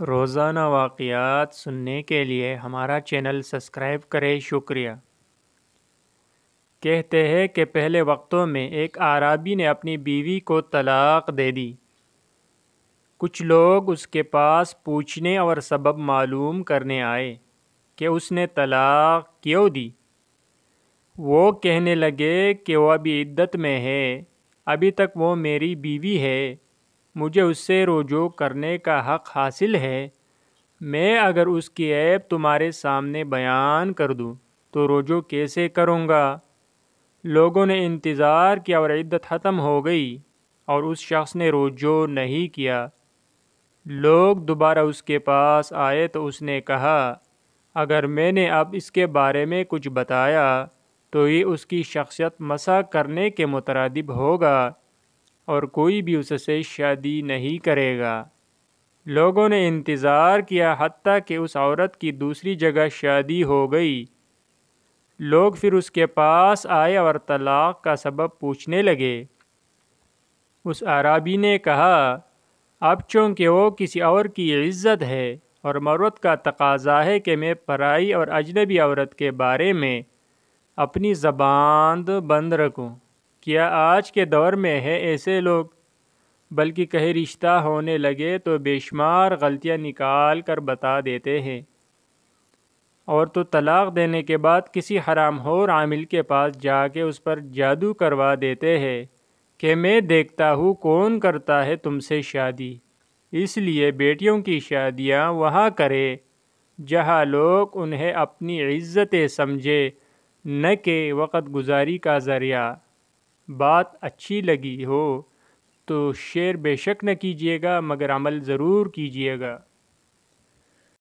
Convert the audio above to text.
रोज़ाना वाक़ात सुनने के लिए हमारा चैनल सब्सक्राइब करें शुक्रिया कहते हैं कि पहले वक्तों में एक आरबी ने अपनी बीवी को तलाक़ दे दी कुछ लोग उसके पास पूछने और सबब मालूम करने आए कि उसने तलाक़ क्यों दी वो कहने लगे कि वह अभी इद्दत में है अभी तक वो मेरी बीवी है मुझे उससे रोजो करने का हक़ हासिल है मैं अगर उसकी ऐब तुम्हारे सामने बयान कर दूँ तो रोजो कैसे करूँगा लोगों ने इंतज़ार किया और इद्दत ख़त्म हो गई और उस शख्स ने रोजो नहीं किया लोग दोबारा उसके पास आए तो उसने कहा अगर मैंने अब इसके बारे में कुछ बताया तो ये उसकी शख्सियत मसा करने के मुतरदब होगा और कोई भी उससे शादी नहीं करेगा लोगों ने इंतज़ार किया हती कि उस औरत की दूसरी जगह शादी हो गई लोग फिर उसके पास आए और तलाक़ का सबब पूछने लगे उस आराबी ने कहा अब चूँकि वो किसी और की इज्जत है और मरत का तकाजा है कि मैं पराई और अजनबी औरत के बारे में अपनी ज़बान बंद रखूँ किया आज के दौर में है ऐसे लोग बल्कि कहीं रिश्ता होने लगे तो बेशुमार गलतियां निकाल कर बता देते हैं और तो तलाक़ देने के बाद किसी हराम होर आमिल के पास जाके उस पर जादू करवा देते हैं कि मैं देखता हूँ कौन करता है तुमसे शादी इसलिए बेटियों की शादियाँ वहाँ करें जहाँ लोग उन्हें अपनी इज्जतें समझे न के वक़्त गुजारी का ज़रिया बात अच्छी लगी हो तो शेयर बेशक न कीजिएगा मगर अमल ज़रूर कीजिएगा